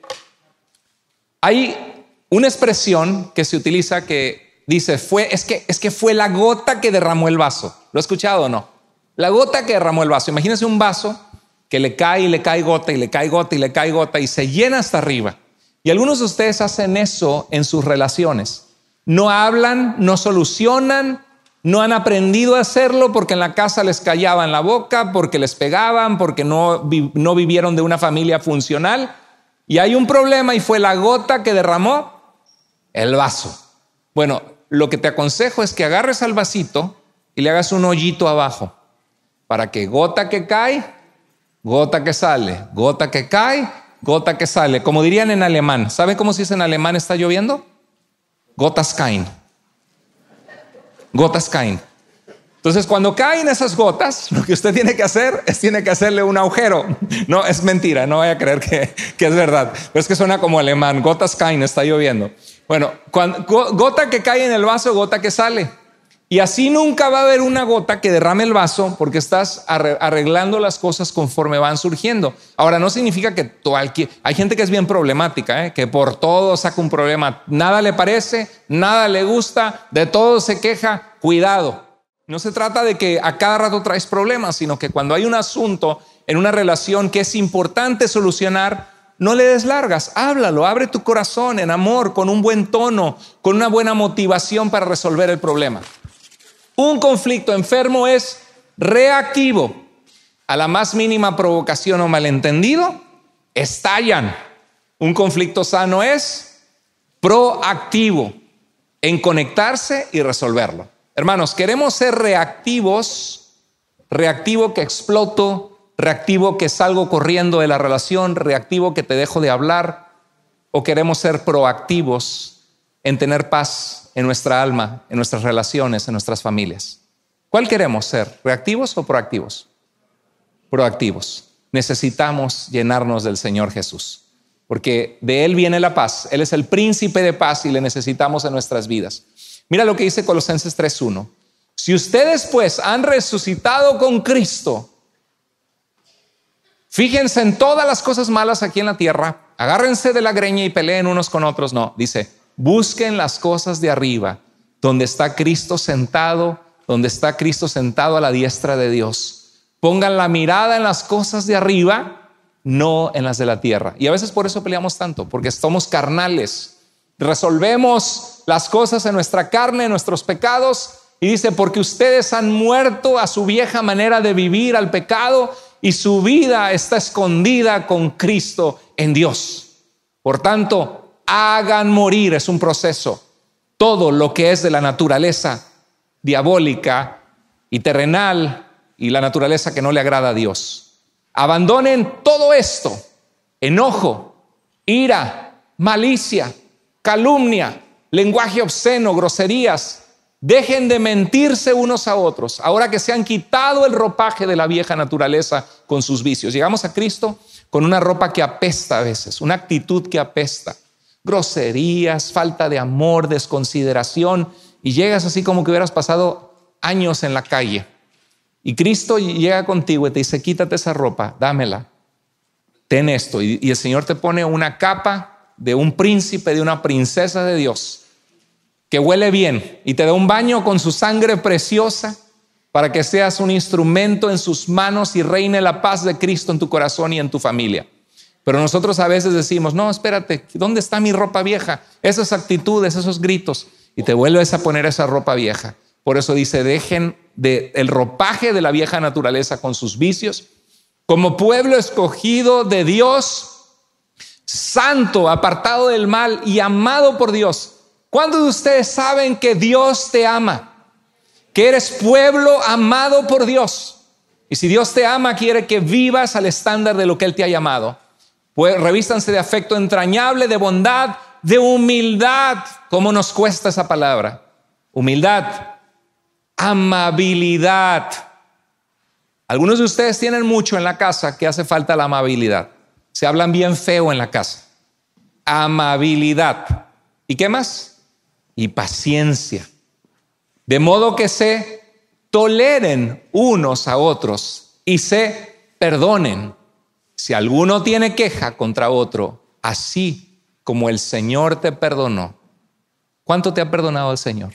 hay una expresión que se utiliza que dice, fue, es que, es que fue la gota que derramó el vaso. ¿Lo ha escuchado o no? La gota que derramó el vaso. Imagínense un vaso que le cae y le cae gota y le cae gota y le cae gota y se llena hasta arriba. Y algunos de ustedes hacen eso en sus relaciones. No hablan, no solucionan, no han aprendido a hacerlo porque en la casa les callaban la boca, porque les pegaban, porque no, no vivieron de una familia funcional. Y hay un problema y fue la gota que derramó el vaso. Bueno, lo que te aconsejo es que agarres al vasito y le hagas un hoyito abajo para que gota que cae, gota que sale, gota que cae, gota que sale. Como dirían en alemán, ¿saben cómo se dice en alemán está lloviendo? Gotas caen. Gotas caen. Entonces, cuando caen esas gotas, lo que usted tiene que hacer es tiene que hacerle un agujero. No, es mentira, no vaya a creer que, que es verdad. Pero es que suena como alemán, gotas caen, está lloviendo. Bueno, gota que cae en el vaso, gota que sale. Y así nunca va a haber una gota que derrame el vaso porque estás arreglando las cosas conforme van surgiendo. Ahora, no significa que hay gente que es bien problemática, ¿eh? que por todo saca un problema. Nada le parece, nada le gusta, de todo se queja. Cuidado. No se trata de que a cada rato traes problemas, sino que cuando hay un asunto en una relación que es importante solucionar, no le des largas, háblalo, abre tu corazón en amor, con un buen tono, con una buena motivación para resolver el problema. Un conflicto enfermo es reactivo. A la más mínima provocación o malentendido, estallan. Un conflicto sano es proactivo en conectarse y resolverlo. Hermanos, queremos ser reactivos, reactivo que exploto, reactivo que salgo corriendo de la relación, reactivo que te dejo de hablar, o queremos ser proactivos en tener paz en nuestra alma, en nuestras relaciones, en nuestras familias. ¿Cuál queremos ser? ¿Reactivos o proactivos? Proactivos. Necesitamos llenarnos del Señor Jesús, porque de Él viene la paz. Él es el príncipe de paz y le necesitamos en nuestras vidas. Mira lo que dice Colosenses 3.1. Si ustedes pues han resucitado con Cristo, Fíjense en todas las cosas malas aquí en la tierra, agárrense de la greña y peleen unos con otros. No, dice, busquen las cosas de arriba, donde está Cristo sentado, donde está Cristo sentado a la diestra de Dios. Pongan la mirada en las cosas de arriba, no en las de la tierra. Y a veces por eso peleamos tanto, porque somos carnales. Resolvemos las cosas en nuestra carne, en nuestros pecados. Y dice, porque ustedes han muerto a su vieja manera de vivir, al pecado, y su vida está escondida con Cristo en Dios. Por tanto, hagan morir, es un proceso, todo lo que es de la naturaleza diabólica y terrenal y la naturaleza que no le agrada a Dios. Abandonen todo esto, enojo, ira, malicia, calumnia, lenguaje obsceno, groserías, Dejen de mentirse unos a otros, ahora que se han quitado el ropaje de la vieja naturaleza con sus vicios. Llegamos a Cristo con una ropa que apesta a veces, una actitud que apesta, groserías, falta de amor, desconsideración, y llegas así como que hubieras pasado años en la calle. Y Cristo llega contigo y te dice, quítate esa ropa, dámela, ten esto. Y, y el Señor te pone una capa de un príncipe, de una princesa de Dios que huele bien y te da un baño con su sangre preciosa para que seas un instrumento en sus manos y reine la paz de Cristo en tu corazón y en tu familia. Pero nosotros a veces decimos, no, espérate, ¿dónde está mi ropa vieja? Esas actitudes, esos gritos, y te vuelves a poner esa ropa vieja. Por eso dice, dejen de el ropaje de la vieja naturaleza con sus vicios. Como pueblo escogido de Dios, santo, apartado del mal y amado por Dios, ¿Cuántos de ustedes saben que Dios te ama? Que eres pueblo amado por Dios. Y si Dios te ama, quiere que vivas al estándar de lo que Él te ha llamado. Pues revístanse de afecto entrañable, de bondad, de humildad. ¿Cómo nos cuesta esa palabra? Humildad, amabilidad. Algunos de ustedes tienen mucho en la casa que hace falta la amabilidad. Se hablan bien feo en la casa. Amabilidad. ¿Y qué más? y paciencia. De modo que se toleren unos a otros y se perdonen. Si alguno tiene queja contra otro, así como el Señor te perdonó. ¿Cuánto te ha perdonado el Señor?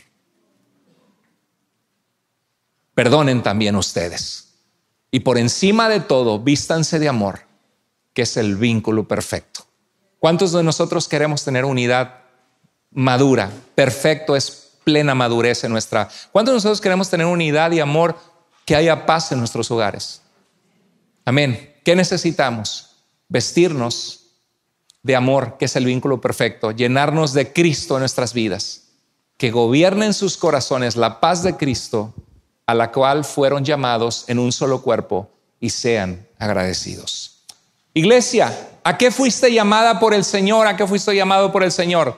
Perdonen también ustedes. Y por encima de todo, vístanse de amor, que es el vínculo perfecto. ¿Cuántos de nosotros queremos tener unidad madura. Perfecto es plena madurez en nuestra. ¿Cuántos nosotros queremos tener unidad y amor que haya paz en nuestros hogares? Amén. ¿Qué necesitamos? Vestirnos de amor, que es el vínculo perfecto, llenarnos de Cristo en nuestras vidas, que gobierne en sus corazones la paz de Cristo, a la cual fueron llamados en un solo cuerpo y sean agradecidos. Iglesia, ¿a qué fuiste llamada por el Señor? ¿A qué fuiste llamado por el Señor?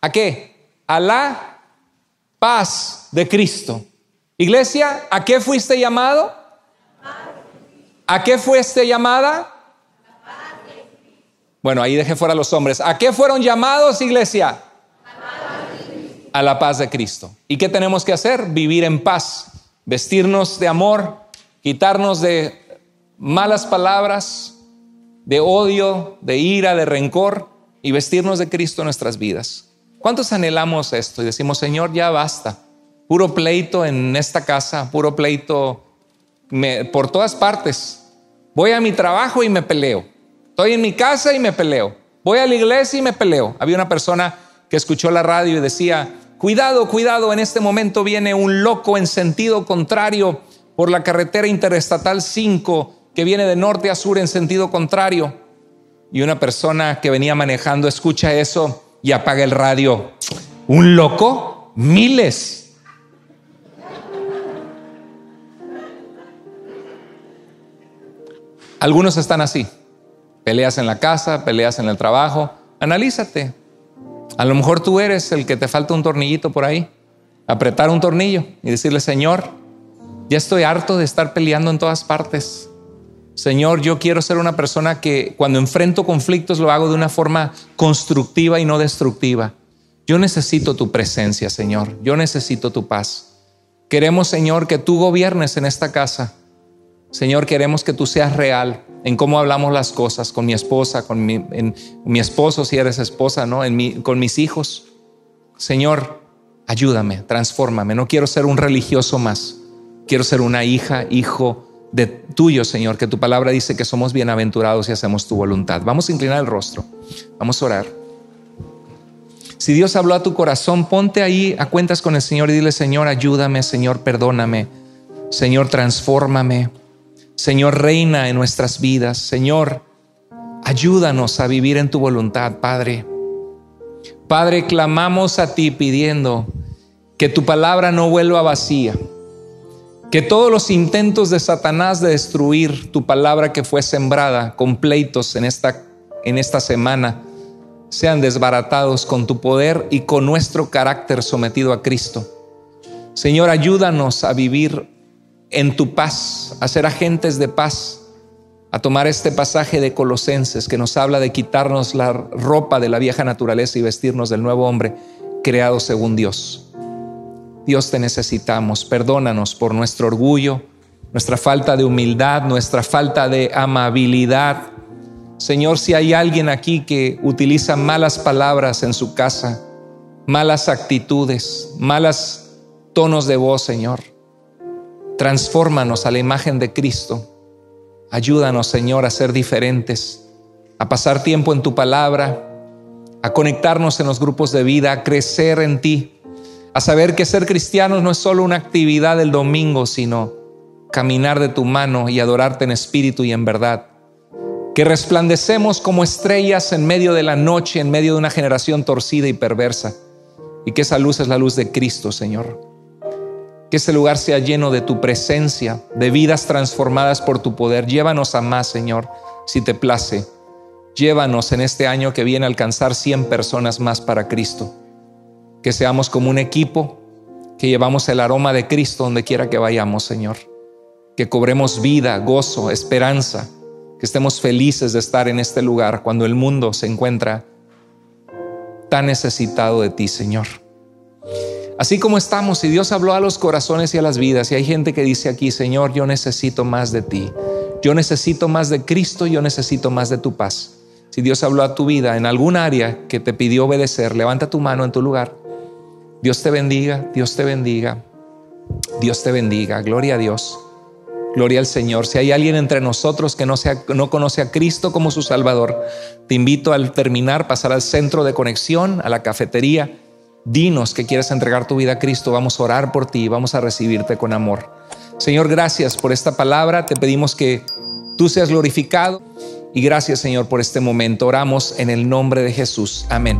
¿A qué? A la paz de Cristo. Iglesia, ¿a qué fuiste llamado? ¿A qué fuiste llamada? Bueno, ahí dejé fuera a los hombres. ¿A qué fueron llamados, iglesia? A la paz de Cristo. ¿Y qué tenemos que hacer? Vivir en paz, vestirnos de amor, quitarnos de malas palabras, de odio, de ira, de rencor y vestirnos de Cristo en nuestras vidas. ¿Cuántos anhelamos esto? Y decimos, Señor, ya basta. Puro pleito en esta casa, puro pleito por todas partes. Voy a mi trabajo y me peleo. Estoy en mi casa y me peleo. Voy a la iglesia y me peleo. Había una persona que escuchó la radio y decía, cuidado, cuidado, en este momento viene un loco en sentido contrario por la carretera interestatal 5 que viene de norte a sur en sentido contrario. Y una persona que venía manejando escucha eso y apaga el radio. ¿Un loco? Miles. Algunos están así. Peleas en la casa, peleas en el trabajo. Analízate. A lo mejor tú eres el que te falta un tornillito por ahí. Apretar un tornillo y decirle, Señor, ya estoy harto de estar peleando en todas partes. Señor, yo quiero ser una persona que cuando enfrento conflictos lo hago de una forma constructiva y no destructiva. Yo necesito tu presencia, Señor. Yo necesito tu paz. Queremos, Señor, que tú gobiernes en esta casa. Señor, queremos que tú seas real en cómo hablamos las cosas con mi esposa, con mi, esposo, si eres esposa, ¿no? En con mis hijos. Señor, ayúdame, transfórmame. No quiero ser un religioso más. Quiero ser una hija, hijo, de tuyo, Señor, que tu palabra dice que somos bienaventurados y hacemos tu voluntad. Vamos a inclinar el rostro, vamos a orar. Si Dios habló a tu corazón, ponte ahí a cuentas con el Señor y dile, Señor, ayúdame, Señor, perdóname, Señor, transfórmame, Señor, reina en nuestras vidas, Señor, ayúdanos a vivir en tu voluntad, Padre. Padre, clamamos a ti pidiendo que tu palabra no vuelva vacía que todos los intentos de Satanás de destruir tu palabra que fue sembrada con pleitos en esta, en esta semana sean desbaratados con tu poder y con nuestro carácter sometido a Cristo. Señor, ayúdanos a vivir en tu paz, a ser agentes de paz, a tomar este pasaje de Colosenses que nos habla de quitarnos la ropa de la vieja naturaleza y vestirnos del nuevo hombre creado según Dios. Dios te necesitamos, perdónanos por nuestro orgullo, nuestra falta de humildad, nuestra falta de amabilidad. Señor, si hay alguien aquí que utiliza malas palabras en su casa, malas actitudes, malos tonos de voz, Señor, transfórmanos a la imagen de Cristo. Ayúdanos, Señor, a ser diferentes, a pasar tiempo en tu palabra, a conectarnos en los grupos de vida, a crecer en ti a saber que ser cristianos no es solo una actividad del domingo, sino caminar de tu mano y adorarte en espíritu y en verdad. Que resplandecemos como estrellas en medio de la noche, en medio de una generación torcida y perversa. Y que esa luz es la luz de Cristo, Señor. Que ese lugar sea lleno de tu presencia, de vidas transformadas por tu poder. Llévanos a más, Señor, si te place. Llévanos en este año que viene a alcanzar 100 personas más para Cristo que seamos como un equipo, que llevamos el aroma de Cristo donde quiera que vayamos, Señor. Que cobremos vida, gozo, esperanza, que estemos felices de estar en este lugar cuando el mundo se encuentra tan necesitado de ti, Señor. Así como estamos, si Dios habló a los corazones y a las vidas, y hay gente que dice aquí, Señor, yo necesito más de ti, yo necesito más de Cristo, yo necesito más de tu paz. Si Dios habló a tu vida en algún área que te pidió obedecer, levanta tu mano en tu lugar Dios te bendiga, Dios te bendiga, Dios te bendiga, gloria a Dios. Gloria al Señor. Si hay alguien entre nosotros que no, no, conoce a Cristo como su Salvador, te invito al terminar, pasar al centro de conexión, a la cafetería. Dinos que quieres entregar tu vida a Cristo. Vamos a orar por ti, vamos a recibirte con amor. Señor, gracias por esta palabra. Te pedimos que tú seas glorificado. Y gracias, Señor, por este momento. Oramos en el nombre de Jesús. Amén.